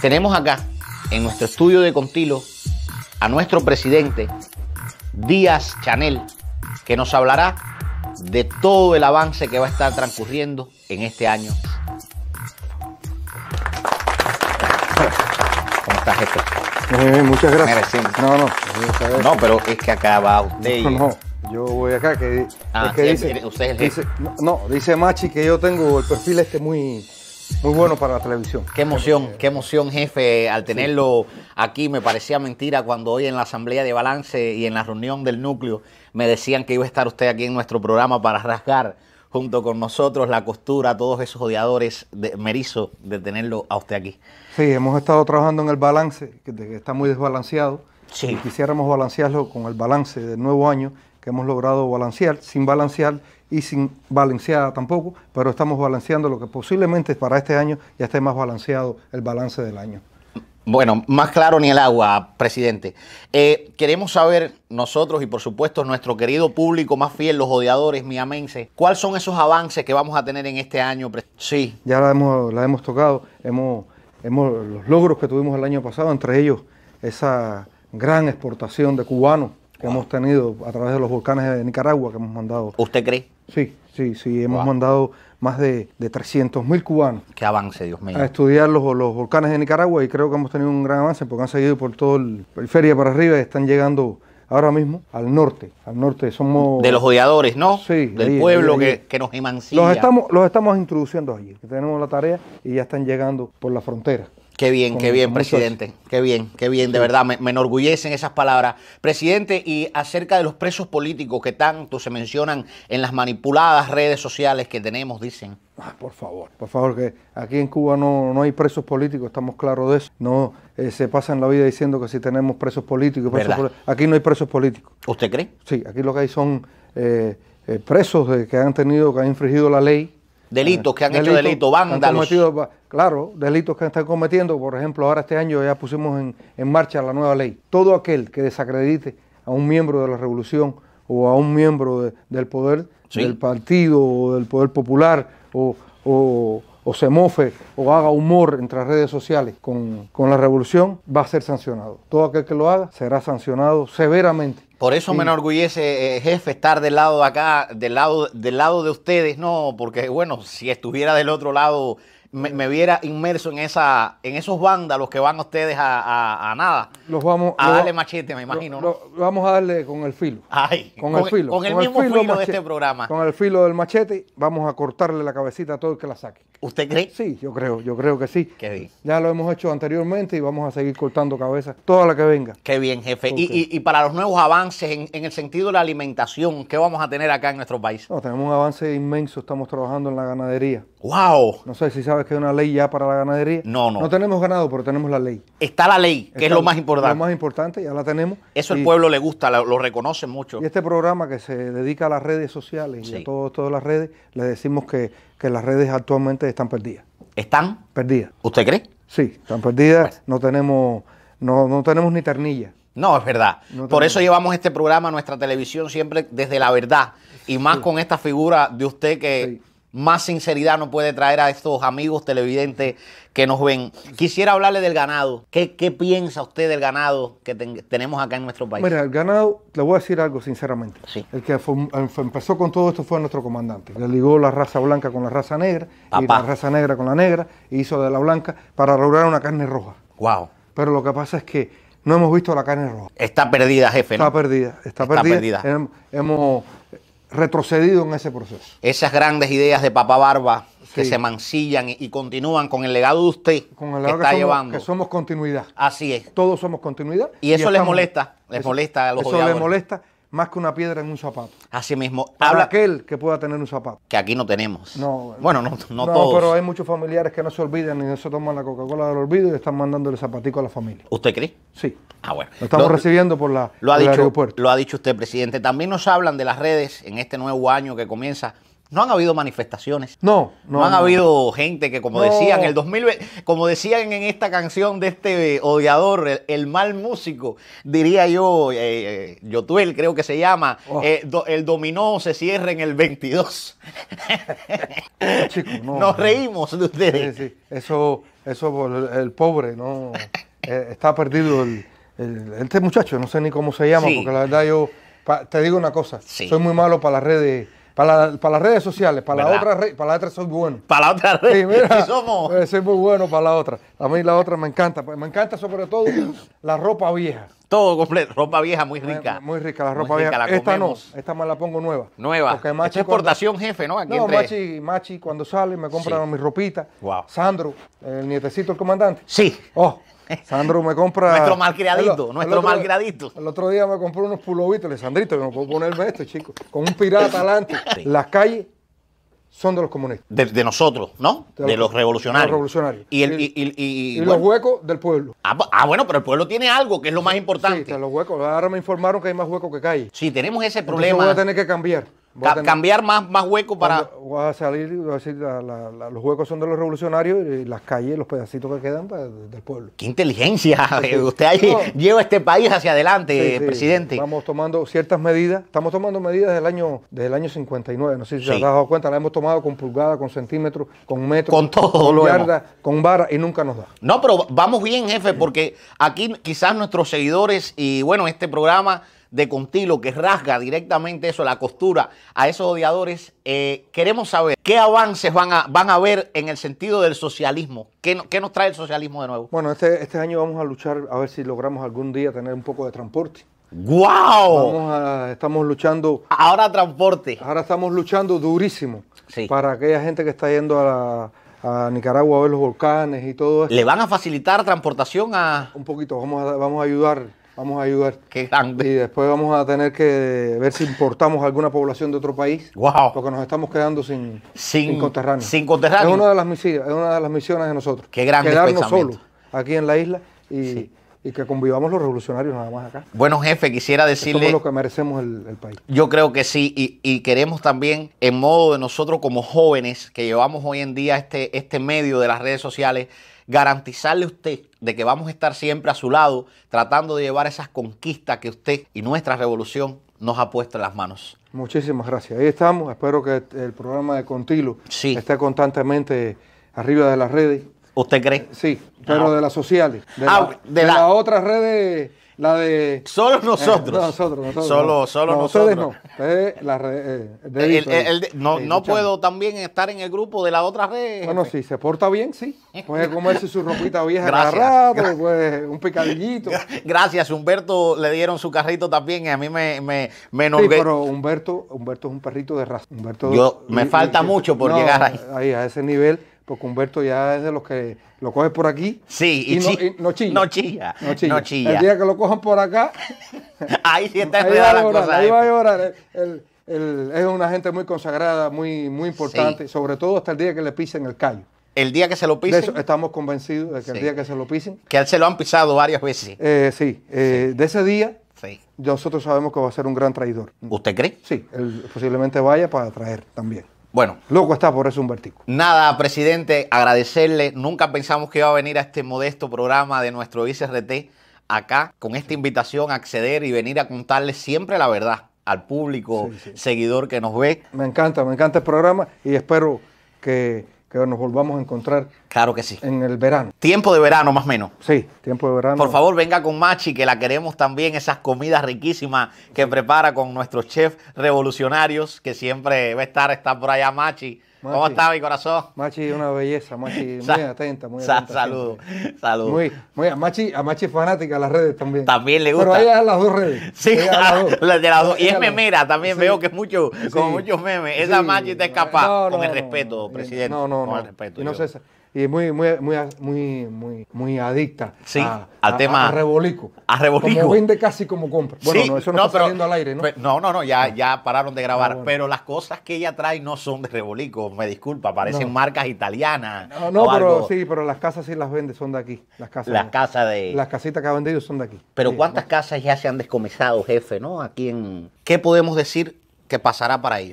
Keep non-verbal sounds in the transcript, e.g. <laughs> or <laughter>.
Tenemos acá en nuestro estudio de Contilo a nuestro presidente Díaz Chanel, que nos hablará de todo el avance que va a estar transcurriendo en este año. ¿Cómo estás, jefe? muchas gracias. No, no. No, pero es que acá va usted. No, no. Yo voy acá, que, ah, dice, usted es el no, dice Machi que yo tengo el perfil este muy, muy bueno para la televisión. Qué emoción, qué emoción, jefe, al tenerlo aquí. Me parecía mentira cuando hoy en la Asamblea de Balance y en la reunión del núcleo me decían que iba a estar usted aquí en nuestro programa para rasgar junto con nosotros la costura, a todos esos odiadores de merizo de tenerlo a usted aquí. Sí, hemos estado trabajando en el balance, que está muy desbalanceado. Sí. quisiéramos balancearlo con el balance del nuevo año que hemos logrado balancear, sin balancear y sin balancear tampoco, pero estamos balanceando lo que posiblemente para este año ya esté más balanceado el balance del año. Bueno, más claro ni el agua, presidente. Eh, queremos saber nosotros y por supuesto nuestro querido público más fiel, los odiadores miamenses, ¿cuáles son esos avances que vamos a tener en este año? Sí. Ya la hemos, la hemos tocado, hemos, hemos, los logros que tuvimos el año pasado, entre ellos esa gran exportación de cubanos que hemos tenido a través de los volcanes de Nicaragua que hemos mandado. ¿Usted cree? Sí, sí, sí, hemos mandado más de, de 300.000 cubanos. Qué avance, Dios mío. A estudiar los, los, volcanes de Nicaragua y creo que hemos tenido un gran avance porque han seguido por todo el, periferia para arriba y están llegando ahora mismo al norte, al norte somos... De los odiadores, ¿no? Sí. Del pueblo Que, que, nos emancipa. Los estamos, los estamos introduciendo allí, tenemos la tarea y ya están llegando por la frontera. Qué bien, qué bien, presidente. Qué bien, qué bien, de verdad, me, enorgullecen esas palabras. Presidente, y acerca de los presos políticos que tanto se mencionan en las manipuladas redes sociales que tenemos, dicen. Ah, por favor, por favor, que aquí en Cuba no, hay presos políticos, estamos claros de eso. No eh, se pasan la vida diciendo que si tenemos presos políticos, aquí no hay presos políticos. ¿Usted cree? Sí, aquí lo que hay son eh, eh, presos que han tenido, que han infringido la ley. Delitos, que han hecho delitos, vándalos. Claro, delitos que están cometiendo, por ejemplo, ahora este año ya pusimos en, marcha la nueva ley. Todo aquel que desacredite a un miembro de la revolución o a un miembro del poder del partido o del poder popular o, se mofe o haga humor entre las redes sociales con, la revolución, va a ser sancionado. Todo aquel que lo haga será sancionado severamente. Por eso me enorgullece, eh, eh, jefe, estar del lado de acá, del lado, del lado de ustedes, no, porque bueno, si estuviera del otro lado me, viera inmerso en esa en esos vándalos que van ustedes a, a nada. Los vamos a darle machete, me imagino. vamos a darle con el filo. con, el filo. Con el, mismo filo, de este programa. Con el filo del machete vamos a cortarle la cabecita a todo el que la saque. ¿Usted cree? Sí, yo creo, yo creo que sí. Qué bien. Ya lo hemos hecho anteriormente y vamos a seguir cortando cabezas toda la que venga. Qué bien, jefe. Y, para los nuevos avances en, el sentido de la alimentación, ¿qué vamos a tener acá en nuestro país? No, tenemos un avance inmenso, estamos trabajando en la ganadería. ¡Wow! No sé si sabes que hay una ley ya para la ganadería. No, no. No tenemos ganado, pero tenemos la ley. Está la ley, que es lo más importante. Lo más importante, ya la tenemos. Eso el pueblo le gusta, lo, reconoce mucho. Y este programa que se dedica a las redes sociales y a todo, todas las redes, le decimos que que las redes actualmente están perdidas. ¿Están? Perdidas. ¿Usted cree? Sí, están perdidas. No, tenemos, no, no tenemos ni ternilla. No, es verdad. Por eso llevamos este programa, nuestra televisión, siempre desde la verdad. Y más con esta figura de usted que más sinceridad no puede traer a estos amigos televidentes que nos ven. Quisiera hablarle del ganado. ¿Qué, piensa usted del ganado que tenemos acá en nuestro país? Mira, el ganado, le voy a decir algo sinceramente. El que em, empezó con todo esto fue nuestro comandante. Le ligó la raza blanca con la raza negra y la raza negra con la negra e hizo de la blanca para lograr una carne roja. Wow. Pero lo que pasa es que no hemos visto la carne roja. Está perdida, jefe. Está perdida, está, perdida. hemos retrocedido en ese proceso. Esas grandes ideas de Papá Barba que se mancillan y, continúan con el legado de usted con el que, está llevando. Que somos continuidad. Así es. Todos somos continuidad. Y eso les molesta, les molesta a los Eso les molesta más que una piedra en un zapato. Así mismo. habla aquel que pueda tener un zapato. Que aquí no tenemos. No. Bueno, no, no, no todos. pero hay muchos familiares que no se olvidan y no se toman la Coca-Cola del olvido y están mandándole zapatico a la familia. ¿Usted cree? Sí. Ah, bueno. Lo estamos recibiendo por la lo ha dicho, Lo ha dicho usted, presidente. También nos hablan de las redes en este nuevo año que comienza. No han habido manifestaciones. No, no. No han habido gente que, como decían, el 2020, como decían en esta canción de este eh, odiador, el, mal músico, diría yo, eh, eh Yotuel creo que se llama, oh. eh, el dominó se cierra en el 22. no, Nos reímos de ustedes. Eso, eso, el pobre, ¿no? está perdido el, este muchacho, no sé ni cómo se llama, porque la verdad yo, te digo una cosa, soy muy malo para las redes para, las redes sociales, para la otra red, para la otra soy bueno. Para la otra red. Sí, <laughs> somos. Eh, soy muy bueno para la otra. A mí la otra me encanta. Me encanta sobre todo la ropa vieja. Todo completo. Ropa vieja muy rica. Muy, rica la ropa vieja. esta no. Esta me la pongo nueva. Nueva. Porque exportación jefe, ¿no? Aquí no, Machi, cuando sale me compra mis mi ropita. Sandro, el nietecito del comandante. Sí. Oh. Sandro me compra. <laughs> nuestro malcriadito, nuestro malcriadito. El otro día me compró unos pulovitos. Le Sandrito, que no puedo ponerme esto, chico. Con un pirata adelante. Las calles son de los comunistas. De, nosotros, ¿no? De los, revolucionarios. revolucionarios. Y, y, los huecos del pueblo. Ah, ah, bueno, pero el pueblo tiene algo que es lo más importante. Sí, los huecos. Ahora me informaron que hay más huecos que cae. si tenemos ese problema. Entonces voy a tener que cambiar cambiar más, más hueco para... a salir, los huecos son de los revolucionarios y las calles, los pedacitos que quedan pues, del pueblo. ¡Qué inteligencia! <laughs> Usted lleva este país hacia adelante, presidente. estamos tomando ciertas medidas, estamos tomando medidas del año, desde el año 59, no sé si se has dado cuenta, las hemos tomado con pulgada, con centímetros, con metros, con todo con con vara y nunca nos da. No, pero vamos bien, jefe, porque aquí quizás nuestros seguidores y bueno, este programa de Contilo que rasga directamente eso, la costura a esos odiadores, eh, queremos saber qué avances van a, van a ver en el sentido del socialismo. ¿Qué, nos trae el socialismo de nuevo? Bueno, este, este año vamos a luchar a ver si logramos algún día tener un poco de transporte. ¡Wow! estamos luchando. Ahora transporte. Ahora estamos luchando durísimo. Sí. Para aquella gente que está yendo a, Nicaragua a ver los volcanes y todo eso. ¿Le van a facilitar transportación a.? Un poquito, vamos vamos a ayudar Vamos a ayudar. Y después vamos a tener que ver si importamos alguna población de otro país. Wow. Porque nos estamos quedando sin, sin, sin Sin Es una de las misiones, una de las misiones de nosotros. Qué grande Quedarnos solos aquí en la isla y, y que convivamos los revolucionarios nada más acá. Bueno, jefe, quisiera decirle... Somos lo que merecemos el, país. Yo creo que sí, y, queremos también, en modo de nosotros como jóvenes que llevamos hoy en día este, este medio de las redes sociales, garantizarle a usted de que vamos a estar siempre a su lado, tratando de llevar esas conquistas que usted y nuestra revolución nos ha puesto en las manos. Muchísimas gracias. Ahí estamos. Espero que el programa de Contilo esté constantemente arriba de las redes ¿Usted cree? Sí, pero ah, de las sociales. De, ah, la, la... las otras redes, la de... Solo eh, nosotros. nosotros, nosotros, Solo, no. solo nosotros. Ustedes no. la red, eh, no, no puedo también estar en el grupo de las otras redes. Bueno, sí se porta bien, sí. Puede comerse su ropita vieja cada pues, un picadillito. <laughs> Gracias, Humberto le dieron su carrito también y a mí me... me, me sí, pero Humberto, Humberto es un perrito de raza. Yo, me falta mucho por llegar Ahí, a ese nivel porque Humberto ya es de los que lo coge por aquí. Sí, y, no, chilla. no, chilla. No chilla. El día que lo cojan por acá. <laughs> ahí está ahí eh. va a llorar, Ahí va a llorar. es una gente muy consagrada, muy, muy importante, sobre todo hasta el día que le pisen el callo. El día que se lo pisen. estamos convencidos de que el día que se lo pisen. Que se lo han pisado varias veces. Eh, eh, sí, de ese día. Sí. Nosotros sabemos que va a ser un gran traidor. ¿Usted cree? Sí, posiblemente vaya para traer también. Bueno. Loco está por eso, un Humbertico. Nada, presidente, agradecerle. Nunca pensamos que iba a venir a este modesto programa de nuestro ICRT acá con esta invitación a acceder y venir a contarle siempre la verdad al público seguidor que nos ve. Me encanta, me encanta el programa y espero que que nos volvamos a encontrar. Claro que sí. En el verano. Tiempo de verano, más o menos. Sí, tiempo de verano. Por favor, venga con Machi, que la queremos también, esas comidas riquísimas que prepara con nuestros chefs revolucionarios, que siempre va a estar, está por allá Machi ¿Cómo está mi corazón? Machi una belleza, Machi, muy atenta, muy atenta. Saludos, saludos. Muy, muy, a, Machi, a Machi fanática de las redes también. También le gusta. Pero ella a las dos redes. <laughs> Sí, las dos. De las dos. Y es memera también, veo que es mucho, con como muchos memes. Esa Machi está escapada, con el respeto, presidente. No, no, no. con el respeto. Y no sé, y muy, muy, muy, muy, muy, muy adicta al tema. A rebolico. A vende casi como compra. Bueno, no, eso no, está al aire, ¿no? no, no, no, ya, ah. ya pararon de grabar. Ah, pero las cosas que ella trae no son de rebolico, me disculpa, parecen marcas italianas. No, no, pero sí, pero las casas sí las vende, son de aquí. Las casas. de. Las casitas que ha vendido son de aquí. Pero ¿cuántas casas ya se han descomisado, jefe, no? Aquí en. ¿Qué podemos decir que pasará para ellos?